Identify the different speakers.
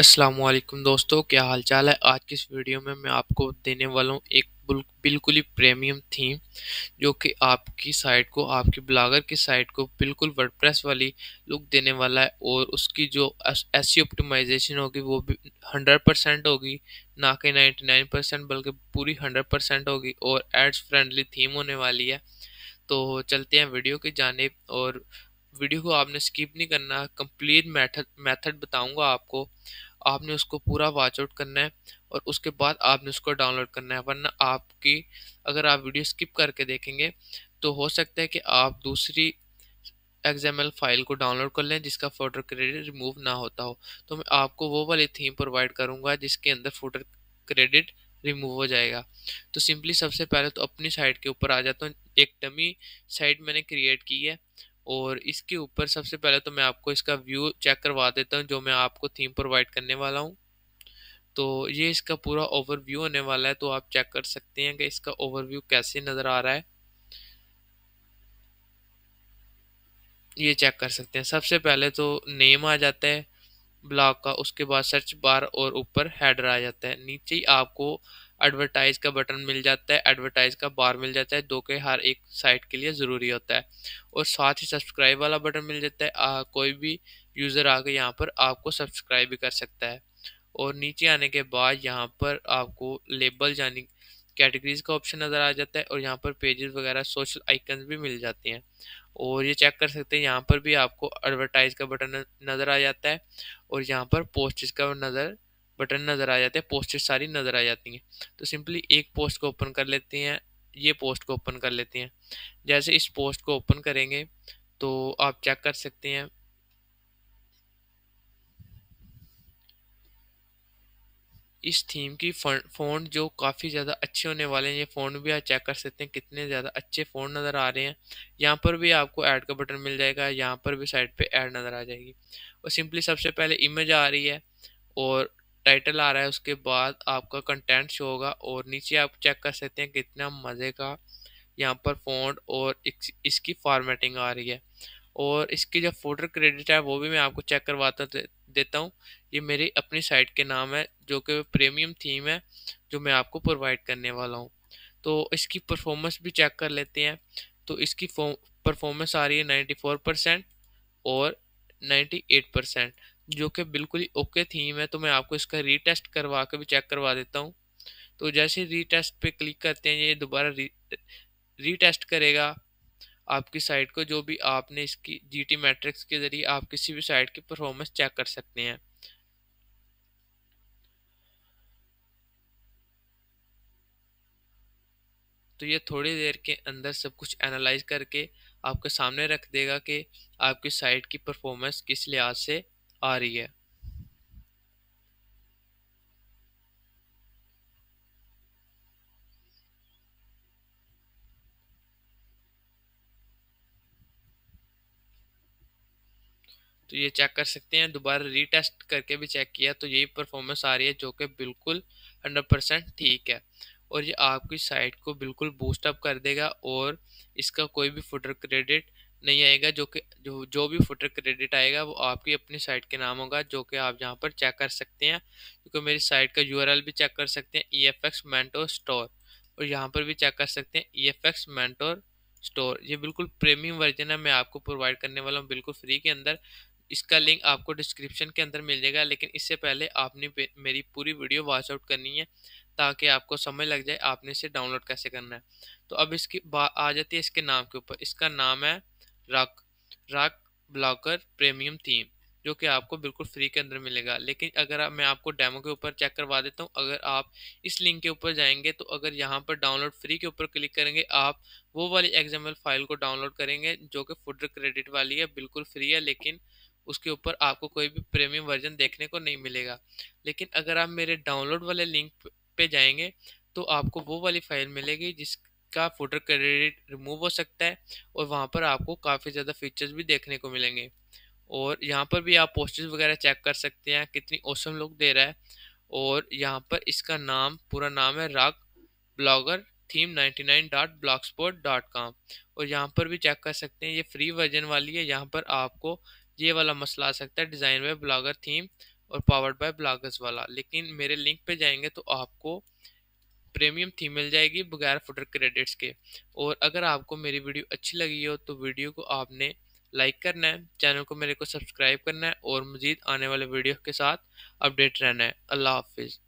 Speaker 1: असलम दोस्तों क्या हाल चाल है आज की इस वीडियो में मैं आपको देने वाला हूँ एक बिल्कुल ही प्रीमियम थीम जो कि आपकी साइट को आपकी ब्लागर की साइट को बिल्कुल वर्डप्रेस वाली लुक देने वाला है और उसकी जो एस ऑप्टिमाइजेशन होगी वो भी हंड्रेड परसेंट होगी ना कि नाइन्टी नाइन परसेंट बल्कि पूरी हंड्रेड परसेंट होगी और एड्स फ्रेंडली थीम होने वाली है तो चलते हैं वीडियो की जानब और वीडियो को आपने स्किप नहीं करना कंप्लीट मैथड मैथड बताऊँगा आपको आपने उसको पूरा वॉच आउट करना है और उसके बाद आपने उसको डाउनलोड करना है वरना आपकी अगर आप वीडियो स्किप करके देखेंगे तो हो सकता है कि आप दूसरी एग्जामल फाइल को डाउनलोड कर लें जिसका फोटर क्रेडिट रिमूव ना होता हो तो मैं आपको वो वाली थीम प्रोवाइड करूँगा जिसके अंदर फोटर क्रेडिट रिमूव हो जाएगा तो सिंपली सबसे पहले तो अपनी साइट के ऊपर आ जाता हूँ एक डमी साइट मैंने क्रिएट की है और इसके ऊपर सबसे पहले तो मैं आपको इसका व्यू चेक करवा देता हूँ जो मैं आपको थीम प्रोवाइड करने वाला हूँ तो ये इसका पूरा ओवरव्यू होने वाला है तो आप चेक कर सकते हैं कि इसका ओवरव्यू कैसे नज़र आ रहा है ये चेक कर सकते हैं सबसे पहले तो नेम आ जाता है ब्लॉग का उसके बाद सर्च बार और ऊपर हेडर आ जाता है नीचे ही आपको एडवर्टाइज का बटन मिल जाता है एडवर्टाइज का बार मिल जाता है दो के हर एक साइट के लिए ज़रूरी होता है और साथ ही सब्सक्राइब वाला बटन मिल जाता है आ, कोई भी यूज़र आके यहाँ पर आपको सब्सक्राइब भी कर सकता है और नीचे आने के बाद यहाँ पर आपको लेबल यानी कैटेगरीज का ऑप्शन नज़र आ जाता है और यहाँ पर पेजेस वगैरह सोशल आइकन्स भी मिल जाते हैं और ये चेक कर सकते हैं यहाँ पर भी आपको एडवर्टाइज का बटन नज़र आ जाता है और यहाँ पर पोस्टेज का नज़र बटन नज़र आ जाते हैं पोस्टेज सारी नज़र आ जाती हैं तो सिंपली एक पोस्ट को ओपन कर लेते हैं ये पोस्ट को ओपन कर लेते हैं जैसे इस पोस्ट को ओपन करेंगे तो आप चेक कर सकते हैं इस थीम की फ़ोन जो काफ़ी ज़्यादा अच्छे होने वाले हैं ये फ़ोन भी आप चेक कर सकते हैं कितने ज़्यादा अच्छे फ़ोन नज़र आ रहे हैं यहाँ पर भी आपको ऐड का बटन मिल जाएगा यहाँ पर भी साइड पे ऐड नज़र आ जाएगी और सिंपली सबसे पहले इमेज आ रही है और टाइटल आ रहा है उसके बाद आपका कंटेंट शो होगा और नीचे आप चेक कर सकते हैं कितना मज़े का यहाँ पर फोन और इसकी फॉर्मेटिंग आ रही है और इसकी जो फोटर क्रेडिट है वो भी मैं आपको चेक करवाता दे, देता हूँ ये मेरी अपनी साइट के नाम है जो कि प्रीमियम थीम है जो मैं आपको प्रोवाइड करने वाला हूँ तो इसकी परफॉर्मेंस भी चेक कर लेते हैं तो इसकी परफॉर्मेंस आ रही है नाइन्टी परसेंट और एट परसेंट जो कि बिल्कुल ही ओके थीम है तो मैं आपको इसका रीटेस्ट करवा के भी चेक करवा देता हूँ तो जैसे रीटेस्ट पे क्लिक करते हैं ये दोबारा री रीटेस्ट करेगा आपकी साइट को जो भी आपने इसकी जीटी मैट्रिक्स के ज़रिए आप किसी भी साइट की परफॉर्मेंस चेक कर सकते हैं तो ये थोड़ी देर के अंदर सब कुछ एनालाइज करके आपके सामने रख देगा कि आपकी साइट की परफॉर्मेंस किस लिहाज से आ रही है तो ये चेक कर सकते हैं दोबारा रीटेस्ट करके भी चेक किया तो यही परफॉर्मेंस आ रही है जो कि बिल्कुल 100 परसेंट ठीक है और ये आपकी साइट को बिल्कुल बूस्ट अप कर देगा और इसका कोई भी फुटर क्रेडिट नहीं आएगा जो कि जो जो भी फुटर क्रेडिट आएगा वो आपकी अपनी साइट के नाम होगा जो कि आप यहाँ पर चेक कर सकते हैं क्योंकि मेरी साइट का यूआरएल भी चेक कर सकते हैं E F X Mento store और यहाँ पर भी चेक कर सकते हैं E F X Mento store ये बिल्कुल प्रीमियम वर्जन है मैं आपको प्रोवाइड करने वाला हूँ बिल्कुल फ्री के अंदर इसका लिंक आपको डिस्क्रिप्शन के अंदर मिल जाएगा लेकिन इससे पहले आपने मेरी पूरी वीडियो वॉच आउट करनी है ताकि आपको समझ लग जाए आपने इसे डाउनलोड कैसे करना है तो अब इसकी आ जाती है इसके नाम के ऊपर इसका नाम है rock rock blocker premium theme जो कि आपको बिल्कुल फ्री के अंदर मिलेगा लेकिन अगर आप मैं आपको डेमो के ऊपर चेक करवा देता हूँ अगर आप इस लिंक के ऊपर जाएंगे तो अगर यहाँ पर डाउनलोड फ्री के ऊपर क्लिक करेंगे आप वो वाली एग्जाम्पल फाइल को डाउनलोड करेंगे जो कि फुडर क्रेडिट वाली है बिल्कुल फ्री है लेकिन उसके ऊपर आपको कोई भी प्रीमियम वर्जन देखने को नहीं मिलेगा लेकिन अगर आप मेरे डाउनलोड वाले लिंक पे जाएंगे तो आपको वो वाली फाइल मिलेगी जिस का फोटर क्रेडिट रिमूव हो सकता है और वहाँ पर आपको काफ़ी ज़्यादा फीचर्स भी देखने को मिलेंगे और यहाँ पर भी आप पोस्टर्स वगैरह चेक कर सकते हैं कितनी औसम लुक दे रहा है और यहाँ पर इसका नाम पूरा नाम है राग ब्लॉगर थीम नाइन्टी और यहाँ पर भी चेक कर सकते हैं ये फ्री वर्जन वाली है यहाँ पर आपको ये वाला मसला आ सकता है डिज़ाइन बाय ब्लॉगर थीम और पावर्ड बाय ब्लॉगर्स वाला लेकिन मेरे लिंक पे जाएंगे तो आपको प्रीमियम थी मिल जाएगी बगैर फुटर क्रेडिट्स के और अगर आपको मेरी वीडियो अच्छी लगी हो तो वीडियो को आपने लाइक करना है चैनल को मेरे को सब्सक्राइब करना है और मज़ीद आने वाले वीडियो के साथ अपडेट रहना है अल्लाह हाफिज़